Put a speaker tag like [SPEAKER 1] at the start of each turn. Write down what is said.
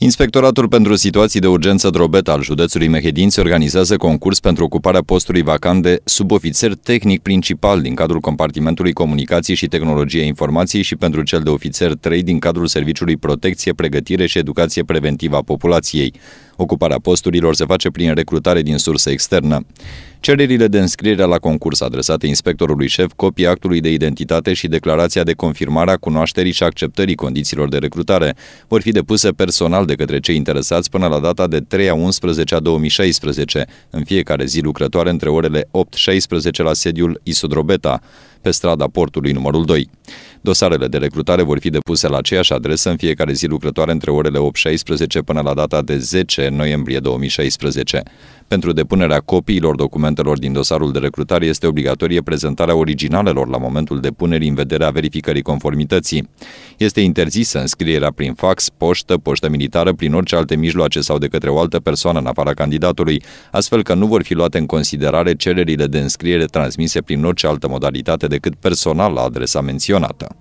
[SPEAKER 1] Inspectoratul pentru situații de urgență drobet al județului Mehedinți organizează concurs pentru ocuparea postului vacant de subofițer tehnic principal din cadrul compartimentului Comunicații și Tehnologie Informației și pentru cel de ofițer 3 din cadrul Serviciului Protecție, Pregătire și Educație Preventivă a Populației. Ocuparea posturilor se face prin recrutare din sursă externă. Cererile de înscriere la concurs adresate inspectorului șef, copii actului de identitate și declarația de confirmare a cunoașterii și acceptării condițiilor de recrutare vor fi depuse personal de către cei interesați până la data de 3 a 11 a 2016, în fiecare zi lucrătoare între orele 8-16 la sediul Isodrobeta, pe strada portului numărul 2. Dosarele de recrutare vor fi depuse la aceeași adresă în fiecare zi lucrătoare între orele 8.16 până la data de 10 noiembrie 2016. Pentru depunerea copiilor documentelor din dosarul de recrutare este obligatorie prezentarea originalelor la momentul depunerii în vederea verificării conformității. Este interzisă înscrierea prin fax, poștă, poștă militară, prin orice alte mijloace sau de către o altă persoană în afara candidatului, astfel că nu vor fi luate în considerare cererile de înscriere transmise prin orice altă modalitate decât personal la adresa menționată.